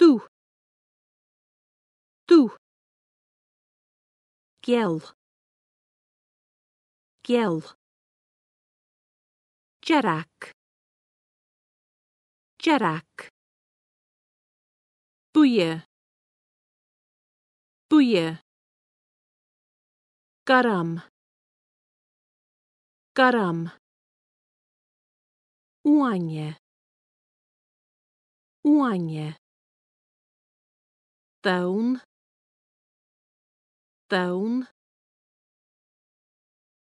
Tu. Tu. gel gel jarak jarak boeien boeien garam garam uanie uanie down down